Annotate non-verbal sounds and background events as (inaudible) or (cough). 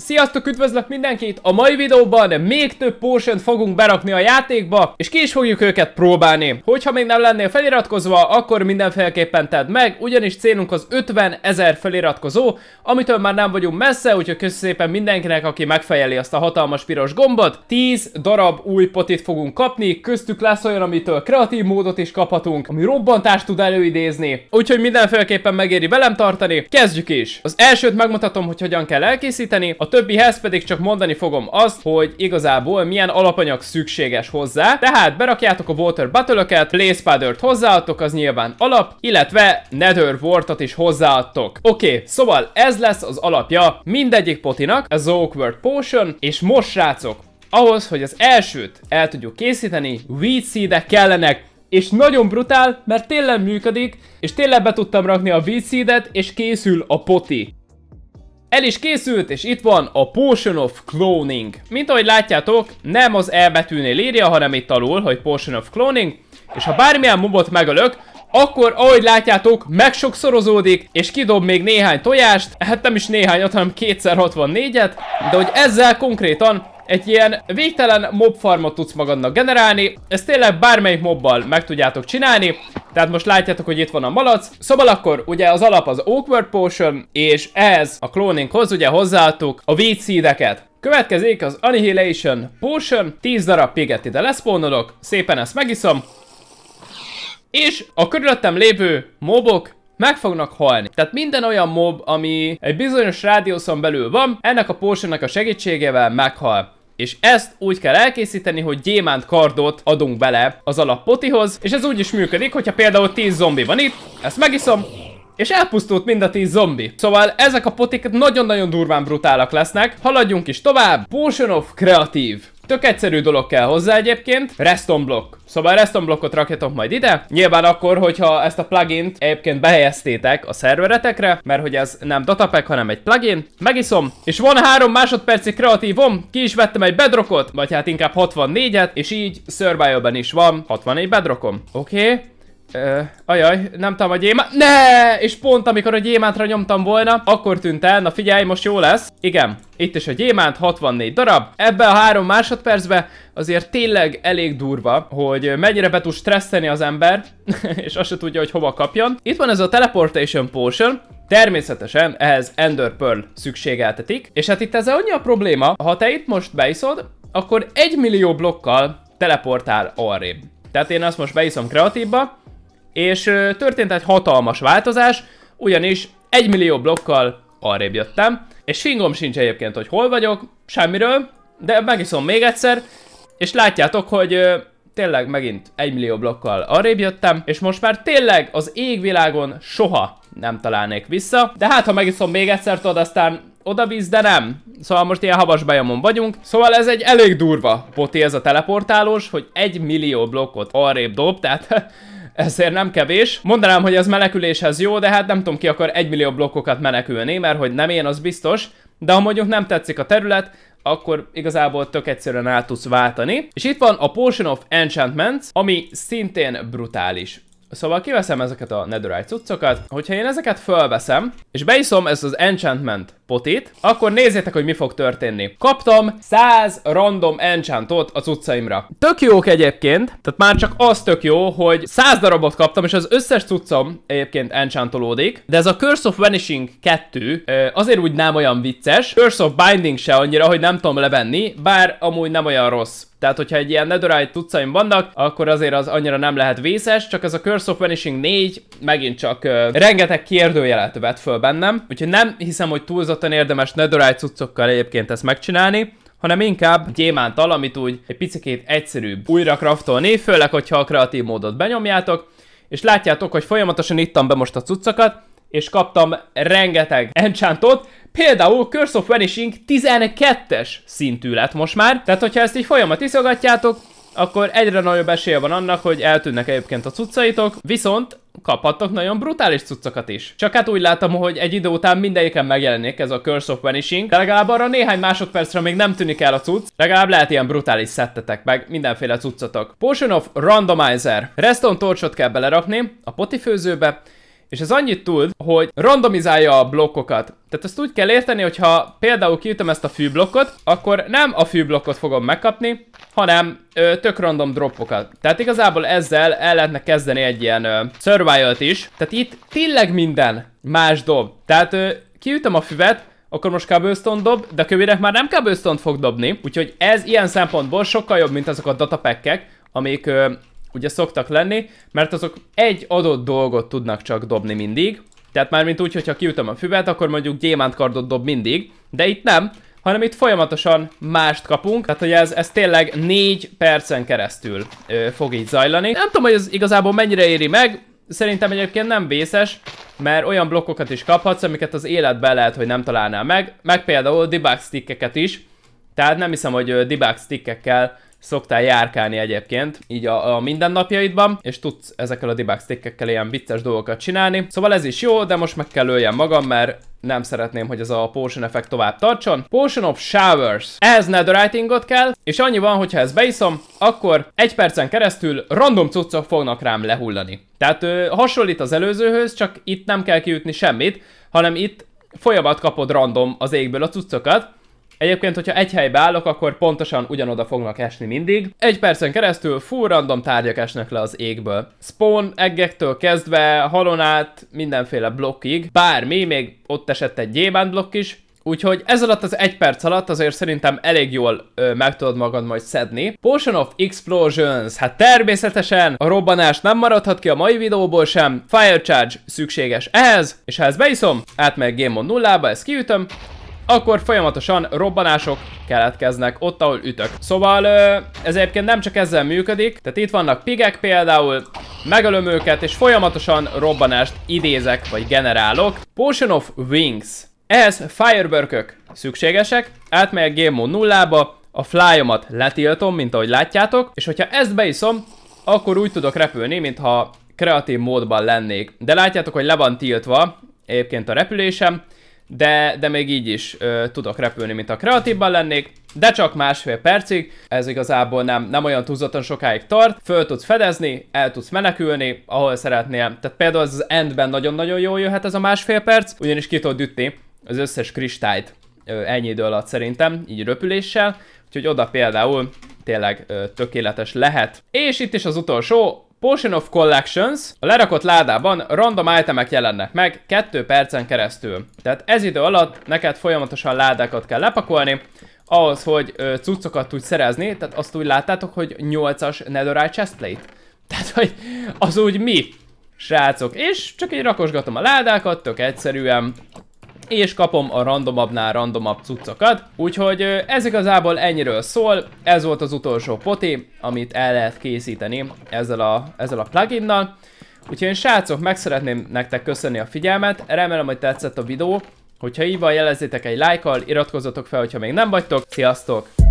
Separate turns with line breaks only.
Sziasztok, üdvözlök mindenkit! A mai videóban még több potion fogunk berakni a játékba, és ki is fogjuk őket próbálni. Hogyha még nem lennél feliratkozva, akkor mindenféleképpen tedd meg, ugyanis célunk az 50 ezer feliratkozó, amitől már nem vagyunk messze, úgyhogy köszönöm szépen mindenkinek, aki megfejeli azt a hatalmas piros gombot. 10 darab új potit fogunk kapni, köztük lesz olyan, amitől kreatív módot is kaphatunk, ami robbantást tud előidézni, úgyhogy mindenféleképpen megéri velem tartani. Kezdjük is! Az elsőt megmutatom, hogy hogyan kell elkészíteni, a a többihez pedig csak mondani fogom azt, hogy igazából milyen alapanyag szükséges hozzá. Tehát berakjátok a Water Battle-öket, Blaze Powder-t hozzáadtok, az nyilván alap, illetve Nether Wartot is hozzáadtok. Oké, okay, szóval ez lesz az alapja mindegyik potinak, a Zokward Potion, és most srácok, ahhoz, hogy az elsőt el tudjuk készíteni, Weed seed -e kellenek, és nagyon brutál, mert tényleg működik, és tényleg be tudtam rakni a vízszídet, és készül a poti. El is készült, és itt van a Potion of Cloning. Mint ahogy látjátok, nem az E betűnél írja, hanem itt alul, hogy Potion of Cloning, és ha bármilyen mobot megölök, akkor ahogy látjátok, megsokszorozódik, és kidob még néhány tojást, hát nem is néhányat, hanem 264-et, de hogy ezzel konkrétan egy ilyen végtelen mobfarmot tudsz magadnak generálni, ezt tényleg bármelyik mobbal meg tudjátok csinálni, tehát most látjátok, hogy itt van a malac. Szóval akkor ugye az alap az Awkward Potion, és ez a cloninghoz ugye hozzáadtuk a vécídeket. Következik az Annihilation Potion, 10 darab piget ide leszpónolok, szépen ezt megiszom. És a körülöttem lévő mobok meg fognak halni. Tehát minden olyan mob, ami egy bizonyos rádiuszon belül van, ennek a potionnak a segítségével meghal. És ezt úgy kell elkészíteni, hogy gyémánt kardot adunk bele az alappotihoz, és ez úgy is működik, hogyha például 10 zombi van itt, ezt megiszom, és elpusztult mind a 10 zombi. Szóval ezek a potik nagyon-nagyon durván brutálak lesznek. Haladjunk is tovább. Potion of Creative. Tök egyszerű dolog kell hozzá egyébként, Reston Block. Szóval Reston blokkot rakjatok majd ide. Nyilván akkor, hogyha ezt a plugin-t egyébként behelyeztétek a szerveretekre, mert hogy ez nem datapack, hanem egy plugin. Megiszom, és van három másodpercig kreatívom, ki is vettem egy bedrockot, vagy hát inkább 64-et, és így survival is van 64 bedrockom. Oké. Okay. Uh, ajaj, nem tudom a gyémánt... Ne! És pont amikor a gyémántra nyomtam volna, akkor tűnt el. Na figyelj, most jó lesz. Igen, itt is a gyémánt, 64 darab. Ebbe a három másodpercbe azért tényleg elég durva, hogy mennyire be tud stresszelni az ember, (laughs) és azt se tudja, hogy hova kapjon. Itt van ez a teleportation potion, Természetesen ehhez Ender Pearl szükségeltetik, és hát itt ez annyi a probléma, ha te itt most beiszod, akkor egy millió blokkal teleportál arrébb. Tehát én azt most beiszom kreatívba, és történt egy hatalmas változás, ugyanis 1 millió blokkal arrébb jöttem, és fingom sincs egyébként, hogy hol vagyok, semmiről, de megiszom még egyszer, és látjátok, hogy ö, tényleg megint 1 millió blokkal arrébb jöttem, és most már tényleg az égvilágon soha nem találnék vissza, de hát ha megiszom még egyszer, tudod, aztán oda víz, de nem. Szóval most ilyen habas bajomon vagyunk. Szóval ez egy elég durva poti ez a teleportálós, hogy 1 millió blokkot arrébb dob, tehát (laughs) ezért nem kevés. Mondanám, hogy ez meneküléshez jó, de hát nem tudom ki akar 1 millió blokkokat menekülni, mert hogy nem én, az biztos. De ha mondjuk nem tetszik a terület, akkor igazából tök egyszerűen át tudsz váltani. És itt van a Potion of Enchantments, ami szintén brutális. Szóval kiveszem ezeket a netherite cuccokat, hogyha én ezeket fölveszem, és beiszom ezt az enchantment potit, akkor nézzétek, hogy mi fog történni. Kaptam 100 random enchantot a cuccaimra. Tök jók egyébként, tehát már csak az tök jó, hogy 100 darabot kaptam, és az összes cuccom egyébként enchantolódik, de ez a Curse of Vanishing 2 azért úgy nem olyan vicces, Curse of Binding se annyira, hogy nem tudom levenni, bár amúgy nem olyan rossz. Tehát, hogyha egy ilyen netherite utcaim vannak, akkor azért az annyira nem lehet vészes, csak ez a Curse of Vanishing 4 megint csak ö, rengeteg kérdőjelet vett föl bennem, úgyhogy nem hiszem, hogy túlzottan érdemes netherite cuccokkal egyébként ezt megcsinálni, hanem inkább gyémántal, amit úgy egy picit egyszerűbb újra craftolni, főleg, hogyha a kreatív módot benyomjátok, és látjátok, hogy folyamatosan ittam be most a cuccokat, és kaptam rengeteg enchantot, Például Curse of Vanishing 12-es szintű lett most már, tehát hogyha ezt így folyamat iszogatjátok, akkor egyre nagyobb esélye van annak, hogy eltűnnek egyébként a cuccaitok, viszont kaphattok nagyon brutális cuccokat is. Csak hát úgy látom, hogy egy idő után mindegyiken megjelenik ez a Curse of Vanishing, de legalább arra néhány másodpercre még nem tűnik el a cucc, legalább lehet ilyen brutális szettetek meg, mindenféle cuccotok. Potion of Randomizer. Reston torcsot kell belerakni a potifőzőbe, és ez annyit tud, hogy randomizálja a blokkokat. Tehát ezt úgy kell érteni, hogy ha például kiütöm ezt a fűblokkot, akkor nem a fűblokkot fogom megkapni, hanem ö, tök random droppokat. Tehát igazából ezzel el lehetne kezdeni egy ilyen ö, survival is. Tehát itt tényleg minden más dob. Tehát ö, kiütöm a füvet, akkor most cobblestone dob, de kövérek már nem cobblestone fog dobni, úgyhogy ez ilyen szempontból sokkal jobb, mint azok a datapackek, amik ö, ugye szoktak lenni, mert azok egy adott dolgot tudnak csak dobni mindig, tehát mármint úgy, hogyha kiütöm a füvet, akkor mondjuk gyémántkardot dob mindig, de itt nem, hanem itt folyamatosan mást kapunk, tehát hogy ez, ez tényleg 4 percen keresztül ö, fog így zajlani. Nem tudom, hogy ez igazából mennyire éri meg, szerintem egyébként nem vészes, mert olyan blokkokat is kaphatsz, amiket az életben lehet, hogy nem találnál meg, meg például debug stickeket is, tehát nem hiszem, hogy debug stickekkel szoktál járkálni egyébként, így a, a mindennapjaidban, és tudsz ezekkel a debug stickekkel ilyen vicces dolgokat csinálni. Szóval ez is jó, de most meg kell öljem magam, mert nem szeretném, hogy ez a Potion Effect tovább tartson. Potion of Showers. Ez netherwritingot kell, és annyi van, hogyha ezt beiszom, akkor egy percen keresztül random cuccok fognak rám lehullani. Tehát ö, hasonlít az előzőhöz, csak itt nem kell kiütni semmit, hanem itt folyamat kapod random az égből a cuccokat, Egyébként, hogyha egy helybe állok, akkor pontosan ugyanoda fognak esni mindig. Egy percen keresztül full random tárgyak esnek le az égből. Spawn, eggektől kezdve, halonát, mindenféle blokkig, bármi, még ott esett egy gyémánt blokk is, Úgyhogy ez alatt az egy perc alatt azért szerintem elég jól ö, meg tudod magad majd szedni. Potion of Explosions, hát természetesen a robbanás nem maradhat ki a mai videóból sem, Fire Charge szükséges ehhez, és ha ezt beiszom, átmegy Game Mode nullába, ba ezt kiütöm, akkor folyamatosan robbanások keletkeznek ott, ahol ütök. Szóval ez egyébként nem csak ezzel működik, tehát itt vannak pigek például, megölöm őket, és folyamatosan robbanást idézek, vagy generálok. Potion of Wings. Ehhez firebörkök szükségesek, átmegyek game mode nullába, a flyomat letiltom, mint ahogy látjátok, és hogyha ezt beiszom, akkor úgy tudok repülni, mintha kreatív módban lennék. De látjátok, hogy le van tiltva egyébként a repülésem, de, de még így is ö, tudok repülni, mint a kreatívban lennék, de csak másfél percig, ez igazából nem, nem olyan túlzottan sokáig tart, föl tudsz fedezni, el tudsz menekülni, ahol szeretnél. Tehát például az endben nagyon-nagyon jól jöhet ez a másfél perc, ugyanis ki tudod ütni az összes kristályt ö, ennyi idő alatt szerintem, így röpüléssel, úgyhogy oda például tényleg ö, tökéletes lehet. És itt is az utolsó, Portion of Collections, a lerakott ládában random itemek jelennek meg 2 percen keresztül. Tehát ez idő alatt neked folyamatosan ládákat kell lepakolni, ahhoz, hogy ö, cuccokat tudj szerezni, tehát azt úgy láttátok, hogy 8-as netherite chestplate. (laughs) Tehát, hogy az úgy mi? Srácok, és csak így rakosgatom a ládákat, tök egyszerűen és kapom a randomabbnál randomabb cuccokat. Úgyhogy ez igazából ennyiről szól, ez volt az utolsó poti, amit el lehet készíteni ezzel a, ezzel a pluginnal. Úgyhogy én srácok, meg szeretném nektek köszönni a figyelmet, remélem, hogy tetszett a videó. Hogyha így van, jelezzétek egy lájkkal, iratkozzatok fel, hogyha még nem vagytok. Sziasztok!